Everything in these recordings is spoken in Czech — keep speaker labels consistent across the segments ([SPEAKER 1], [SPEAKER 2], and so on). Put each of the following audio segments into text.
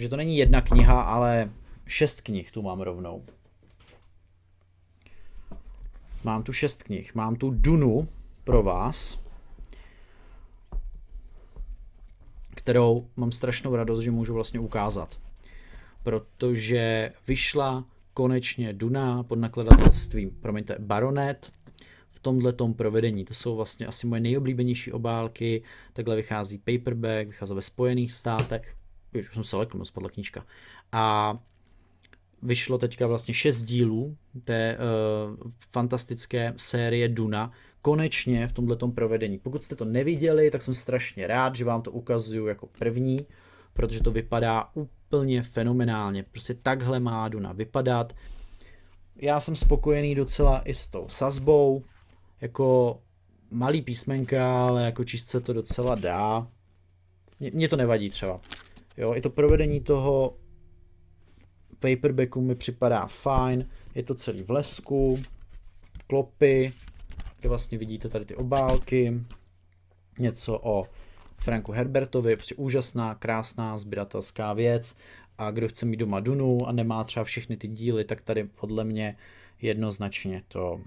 [SPEAKER 1] že to není jedna kniha, ale šest knih tu mám rovnou. Mám tu šest knih. Mám tu Dunu pro vás, kterou mám strašnou radost, že můžu vlastně ukázat. Protože vyšla konečně Duna pod nakladatelstvím, promiňte, Baronet v tom provedení. To jsou vlastně asi moje nejoblíbenější obálky. Takhle vychází paperback, vychází ve Spojených státech už jsem se lekl, spadla knížka. A vyšlo teďka vlastně šest dílů té uh, fantastické série Duna, konečně v tomto provedení. Pokud jste to neviděli, tak jsem strašně rád, že vám to ukazuju jako první, protože to vypadá úplně fenomenálně. Prostě takhle má Duna vypadat. Já jsem spokojený docela i s tou sazbou, jako malý písmenka, ale jako číst se to docela dá. Mně to nevadí třeba. Jo, i to provedení toho paperbacku mi připadá fajn, je to celý v lesku, klopy, kde vlastně vidíte tady ty obálky, něco o Franku Herbertovi, prostě úžasná, krásná, sběratelská věc a kdo chce mít doma Dunu a nemá třeba všechny ty díly, tak tady podle mě jednoznačně to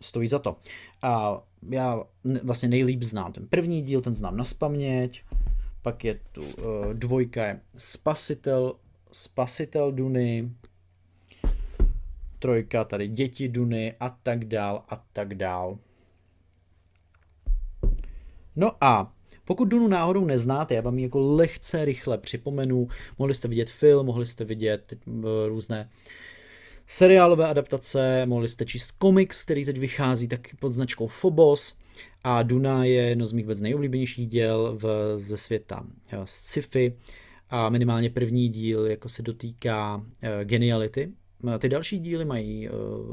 [SPEAKER 1] stojí za to. A já vlastně nejlíp znám ten první díl, ten znám na spaměť, pak je tu uh, dvojka je Spasitel, Spasitel Duny, trojka tady Děti Duny a tak dál a tak dál. No a pokud Dunu náhodou neznáte, já vám ji jako lehce, rychle připomenu. Mohli jste vidět film, mohli jste vidět eh, různé uh, seriálové adaptace, mohli jste číst komiks, který teď vychází tak pod značkou Phobos a Duna je jedno z mých vůbec nejoblíbenějších děl v, ze světa sci-fi a minimálně první díl jako se dotýká eh, geniality. No, ty další díly mají eh,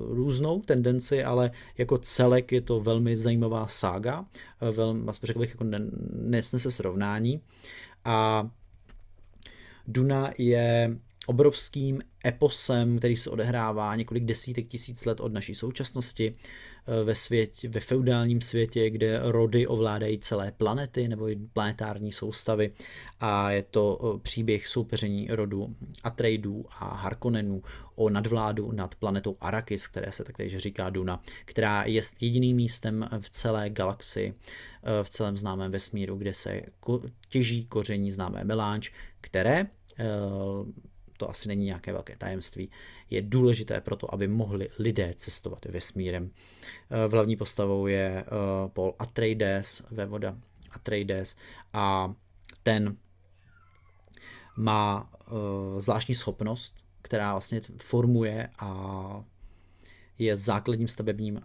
[SPEAKER 1] různou tendenci, ale jako celek je to velmi zajímavá sága, eh, velmi, řekl bych, jako ne, nesnese srovnání. A Duna je obrovským eposem, který se odehrává několik desítek tisíc let od naší současnosti eh, ve, světě, ve feudálním světě, kde rody ovládají celé planety nebo planetární soustavy a je to eh, příběh soupeření rodu Atreidů a Harkonnenů o nadvládu nad planetou Arrakis, které se taktéž říká Duna, která je jediným místem v celé galaxii, eh, v celém známém vesmíru, kde se těží koření známé meláč, které to asi není nějaké velké tajemství, je důležité pro to, aby mohli lidé cestovat vesmírem. V eh, hlavní postavou je eh, Paul Atreides, vévoda Atreides a ten má eh, zvláštní schopnost, která vlastně formuje a je základním stavebním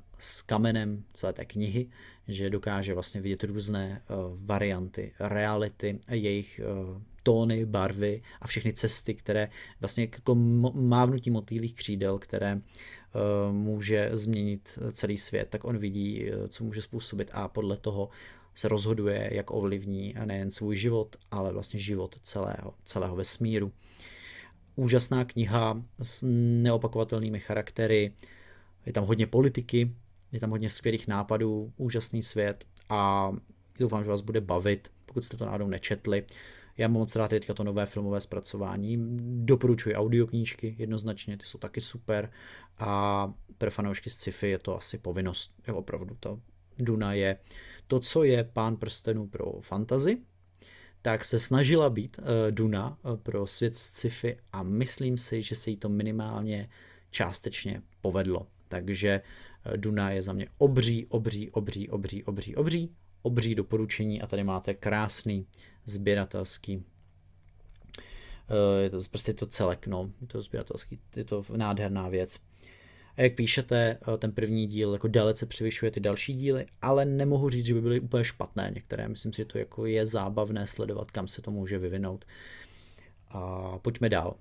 [SPEAKER 1] kamenem celé té knihy, že dokáže vlastně vidět různé eh, varianty, reality, jejich eh, tóny, barvy a všechny cesty, které vlastně jako mávnutí motýlých křídel, které eh, může změnit celý svět, tak on vidí, co může způsobit a podle toho se rozhoduje, jak ovlivní nejen svůj život, ale vlastně život celého, celého vesmíru. Úžasná kniha s neopakovatelnými charaktery, je tam hodně politiky, je tam hodně skvělých nápadů, úžasný svět a doufám, že vás bude bavit, pokud jste to náhodou nečetli. Já mám moc rád teďka to nové filmové zpracování. Doporučuji audioknížky jednoznačně, ty jsou taky super. A pro fanoušky z sci-fi je to asi povinnost. je opravdu, to. Duna je to, co je pán prstenů pro fantazy, tak se snažila být eh, Duna eh, pro svět sci-fi a myslím si, že se jí to minimálně částečně povedlo. Takže eh, Duna je za mě obří, obří, obří, obří, obří, obří, obří doporučení a tady máte krásný sběratelský eh, je to prostě to celek, no, je to sběratelský, je to nádherná věc. A jak píšete, eh, ten první díl jako dalece převyšuje ty další díly, ale nemohu říct, že by byly úplně špatné některé. Myslím si, že to jako je zábavné sledovat, kam se to může vyvinout. A pojďme dál.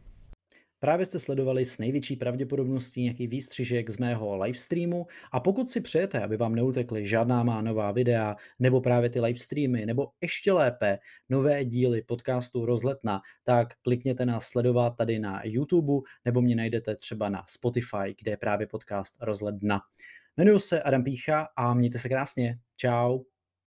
[SPEAKER 1] Právě jste sledovali s největší pravděpodobností nějaký výstřižek z mého livestreamu a pokud si přejete, aby vám neutekly žádná má nová videa nebo právě ty livestreamy nebo ještě lépe nové díly podcastu Rozletna, tak klikněte na sledovat tady na YouTube nebo mě najdete třeba na Spotify, kde je právě podcast Rozletna. Jmenuji se Adam Pícha a mějte se krásně. Ciao.